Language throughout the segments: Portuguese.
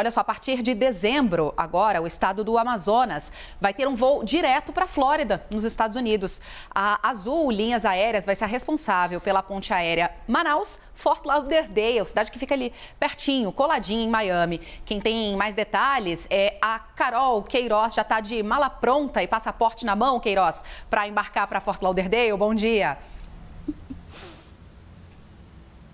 Olha só, a partir de dezembro, agora, o estado do Amazonas vai ter um voo direto para a Flórida, nos Estados Unidos. A Azul Linhas Aéreas vai ser responsável pela ponte aérea Manaus-Fort Lauderdale, cidade que fica ali pertinho, coladinho em Miami. Quem tem mais detalhes é a Carol Queiroz, já está de mala pronta e passaporte na mão, Queiroz, para embarcar para Fort Lauderdale. Bom dia.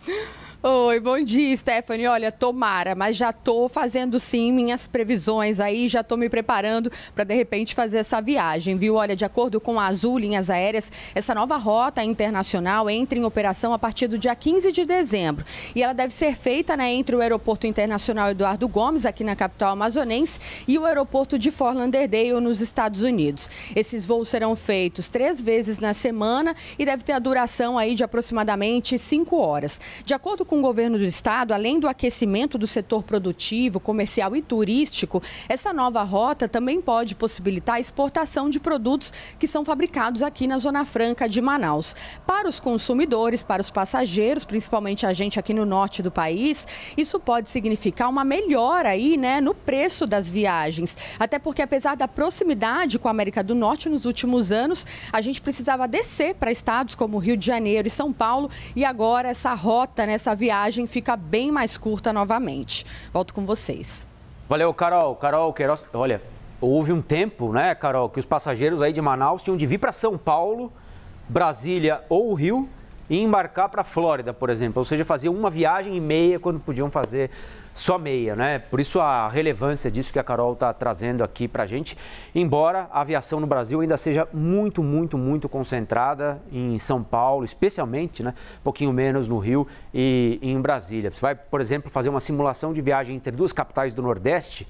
Oi, bom dia, Stephanie. Olha, tomara, mas já tô fazendo sim minhas previsões aí, já tô me preparando para de repente fazer essa viagem, viu? Olha, de acordo com a Azul Linhas Aéreas, essa nova rota internacional entra em operação a partir do dia 15 de dezembro. E ela deve ser feita, né, entre o Aeroporto Internacional Eduardo Gomes, aqui na capital amazonense, e o Aeroporto de Fort Lauderdale, nos Estados Unidos. Esses voos serão feitos três vezes na semana e deve ter a duração aí de aproximadamente cinco horas. De acordo com o governo do estado, além do aquecimento do setor produtivo, comercial e turístico, essa nova rota também pode possibilitar a exportação de produtos que são fabricados aqui na Zona Franca de Manaus. Para os consumidores, para os passageiros, principalmente a gente aqui no norte do país, isso pode significar uma melhora aí, né, no preço das viagens. Até porque apesar da proximidade com a América do Norte nos últimos anos. A gente precisava descer para estados como Rio de Janeiro e São Paulo e agora essa rota, né, essa viagem fica bem mais curta novamente. Volto com vocês. Valeu, Carol. Carol Queiroz. Olha, houve um tempo, né, Carol, que os passageiros aí de Manaus tinham de vir para São Paulo, Brasília ou Rio e embarcar para a Flórida, por exemplo. Ou seja, fazer uma viagem e meia quando podiam fazer só meia, né? Por isso a relevância disso que a Carol está trazendo aqui para a gente. Embora a aviação no Brasil ainda seja muito, muito, muito concentrada em São Paulo, especialmente, né? Um pouquinho menos no Rio e em Brasília. Você vai, por exemplo, fazer uma simulação de viagem entre duas capitais do Nordeste,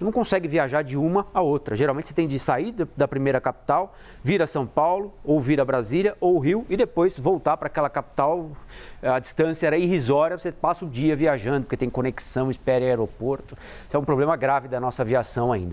não consegue viajar de uma a outra. Geralmente você tem de sair da primeira capital, vir a São Paulo, ou vir a Brasília, ou Rio, e depois voltar para aquela capital. Eh, a distância era irrisória, você passa o dia viajando, porque tem conexão, espera aeroporto. Isso é um problema grave da nossa aviação ainda.